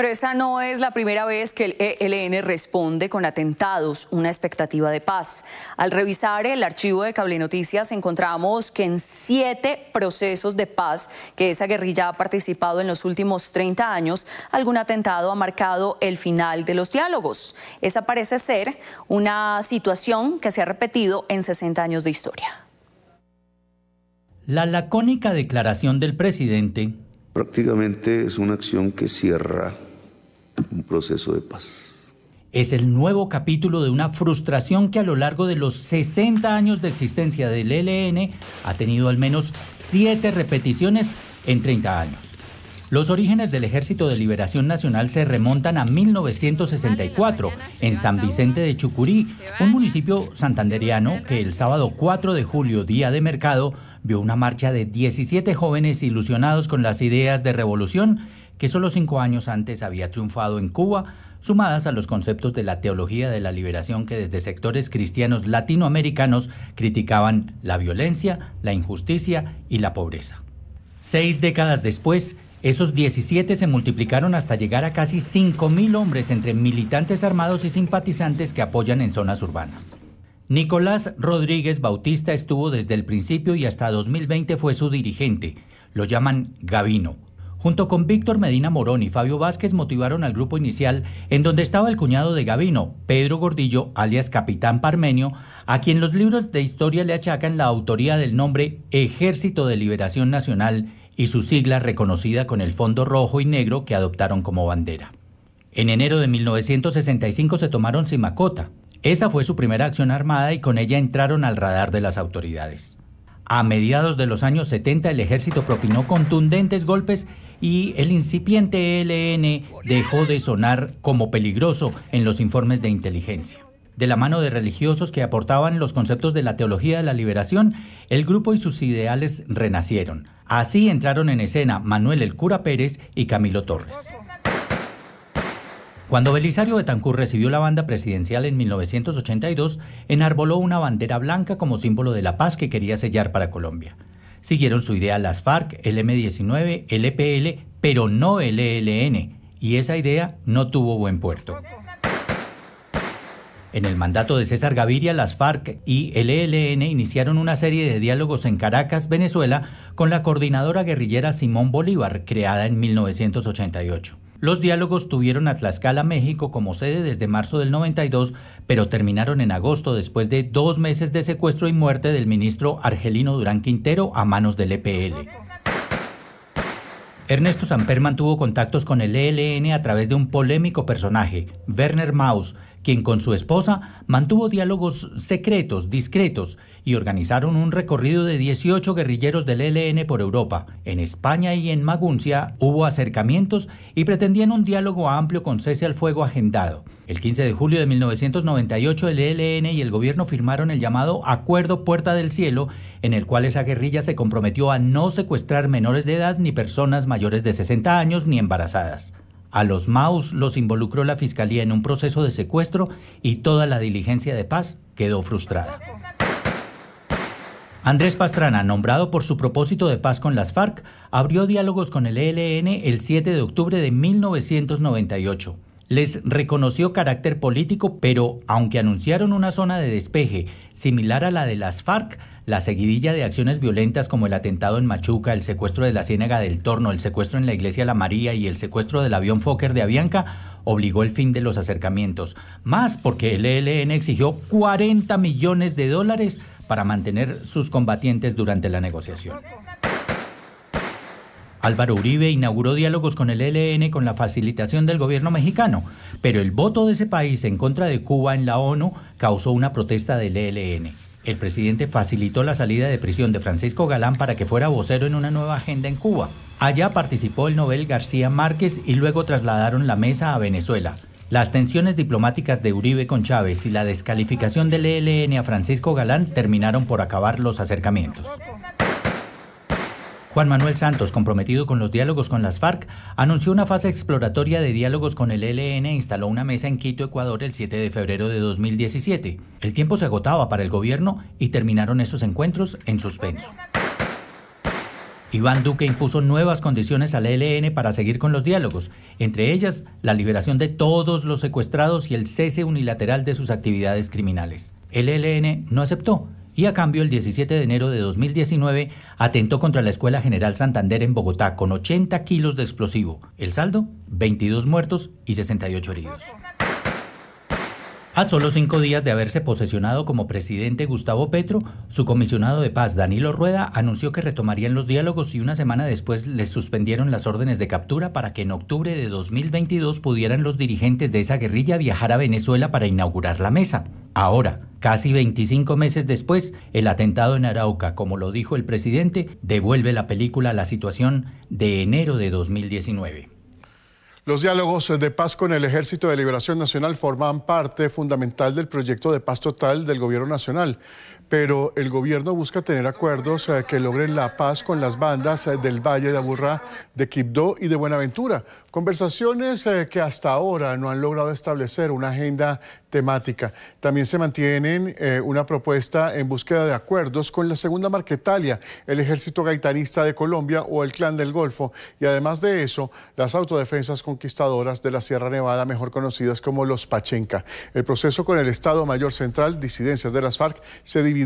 Pero esta no es la primera vez que el ELN responde con atentados, una expectativa de paz. Al revisar el archivo de Cable Noticias encontramos que en siete procesos de paz que esa guerrilla ha participado en los últimos 30 años, algún atentado ha marcado el final de los diálogos. Esa parece ser una situación que se ha repetido en 60 años de historia. La lacónica declaración del presidente prácticamente es una acción que cierra un proceso de paz. Es el nuevo capítulo de una frustración que a lo largo de los 60 años de existencia del ELN ha tenido al menos 7 repeticiones en 30 años. Los orígenes del Ejército de Liberación Nacional se remontan a 1964 en San Vicente de Chucurí, un municipio santanderiano que el sábado 4 de julio, día de mercado, vio una marcha de 17 jóvenes ilusionados con las ideas de revolución que solo cinco años antes había triunfado en Cuba, sumadas a los conceptos de la teología de la liberación que desde sectores cristianos latinoamericanos criticaban la violencia, la injusticia y la pobreza. Seis décadas después, esos 17 se multiplicaron hasta llegar a casi 5.000 hombres entre militantes armados y simpatizantes que apoyan en zonas urbanas. Nicolás Rodríguez Bautista estuvo desde el principio y hasta 2020 fue su dirigente. Lo llaman Gavino junto con Víctor Medina Morón y Fabio Vázquez, motivaron al grupo inicial en donde estaba el cuñado de Gavino, Pedro Gordillo, alias Capitán Parmenio, a quien los libros de historia le achacan la autoría del nombre Ejército de Liberación Nacional y su sigla reconocida con el fondo rojo y negro que adoptaron como bandera. En enero de 1965 se tomaron Simacota. Esa fue su primera acción armada y con ella entraron al radar de las autoridades. A mediados de los años 70 el ejército propinó contundentes golpes y el incipiente ELN dejó de sonar como peligroso en los informes de inteligencia. De la mano de religiosos que aportaban los conceptos de la teología de la liberación, el grupo y sus ideales renacieron. Así entraron en escena Manuel el Cura Pérez y Camilo Torres. Cuando Belisario Betancur recibió la banda presidencial en 1982, enarboló una bandera blanca como símbolo de la paz que quería sellar para Colombia siguieron su idea las FARC, el M19, el EPL, pero no el ELN, y esa idea no tuvo buen puerto. En el mandato de César Gaviria, las FARC y el ELN iniciaron una serie de diálogos en Caracas, Venezuela, con la coordinadora guerrillera Simón Bolívar, creada en 1988. Los diálogos tuvieron a Tlaxcala, México como sede desde marzo del 92, pero terminaron en agosto después de dos meses de secuestro y muerte del ministro argelino Durán Quintero a manos del EPL. Ernesto Samper mantuvo contactos con el ELN a través de un polémico personaje, Werner Maus, quien con su esposa mantuvo diálogos secretos, discretos, y organizaron un recorrido de 18 guerrilleros del ELN por Europa. En España y en Maguncia hubo acercamientos y pretendían un diálogo amplio con cese al fuego agendado. El 15 de julio de 1998 el ELN y el gobierno firmaron el llamado Acuerdo Puerta del Cielo, en el cual esa guerrilla se comprometió a no secuestrar menores de edad ni personas mayores de 60 años ni embarazadas. A los Maus los involucró la fiscalía en un proceso de secuestro y toda la diligencia de paz quedó frustrada. Andrés Pastrana, nombrado por su propósito de paz con las FARC, abrió diálogos con el ELN el 7 de octubre de 1998 les reconoció carácter político, pero aunque anunciaron una zona de despeje similar a la de las FARC, la seguidilla de acciones violentas como el atentado en Machuca, el secuestro de la Ciénaga del Torno, el secuestro en la Iglesia La María y el secuestro del avión Fokker de Avianca obligó el fin de los acercamientos, más porque el ELN exigió 40 millones de dólares para mantener sus combatientes durante la negociación. Álvaro Uribe inauguró diálogos con el ELN con la facilitación del gobierno mexicano, pero el voto de ese país en contra de Cuba en la ONU causó una protesta del ELN. El presidente facilitó la salida de prisión de Francisco Galán para que fuera vocero en una nueva agenda en Cuba. Allá participó el Nobel García Márquez y luego trasladaron la mesa a Venezuela. Las tensiones diplomáticas de Uribe con Chávez y la descalificación del ELN a Francisco Galán terminaron por acabar los acercamientos. Juan Manuel Santos, comprometido con los diálogos con las FARC, anunció una fase exploratoria de diálogos con el ELN e instaló una mesa en Quito, Ecuador, el 7 de febrero de 2017. El tiempo se agotaba para el gobierno y terminaron esos encuentros en suspenso. Iván Duque impuso nuevas condiciones al ELN e para seguir con los diálogos, entre ellas la liberación de todos los secuestrados y el cese unilateral de sus actividades criminales. El ELN no aceptó y a cambio el 17 de enero de 2019 atentó contra la Escuela General Santander en Bogotá con 80 kilos de explosivo. El saldo, 22 muertos y 68 heridos. A solo cinco días de haberse posesionado como presidente Gustavo Petro, su comisionado de paz Danilo Rueda anunció que retomarían los diálogos y una semana después les suspendieron las órdenes de captura para que en octubre de 2022 pudieran los dirigentes de esa guerrilla viajar a Venezuela para inaugurar la mesa. Ahora, casi 25 meses después, el atentado en Arauca, como lo dijo el presidente, devuelve la película a la situación de enero de 2019. Los diálogos de paz con el Ejército de Liberación Nacional forman parte fundamental del proyecto de paz total del Gobierno Nacional pero el gobierno busca tener acuerdos eh, que logren la paz con las bandas eh, del Valle de Aburrá, de Quibdó y de Buenaventura. Conversaciones eh, que hasta ahora no han logrado establecer una agenda temática. También se mantienen una propuesta en búsqueda de acuerdos con la Segunda Marquetalia, el Ejército Gaitanista de Colombia o el Clan del Golfo. Y además de eso, las autodefensas conquistadoras de la Sierra Nevada, mejor conocidas como los Pachenca. El proceso con el Estado Mayor Central, disidencias de las FARC, se divide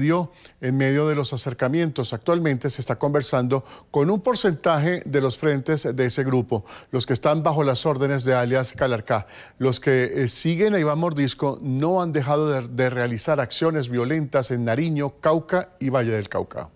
en medio de los acercamientos. Actualmente se está conversando con un porcentaje de los frentes de ese grupo, los que están bajo las órdenes de alias Calarcá. Los que eh, siguen a Iván Mordisco no han dejado de realizar acciones violentas en Nariño, Cauca y Valle del Cauca.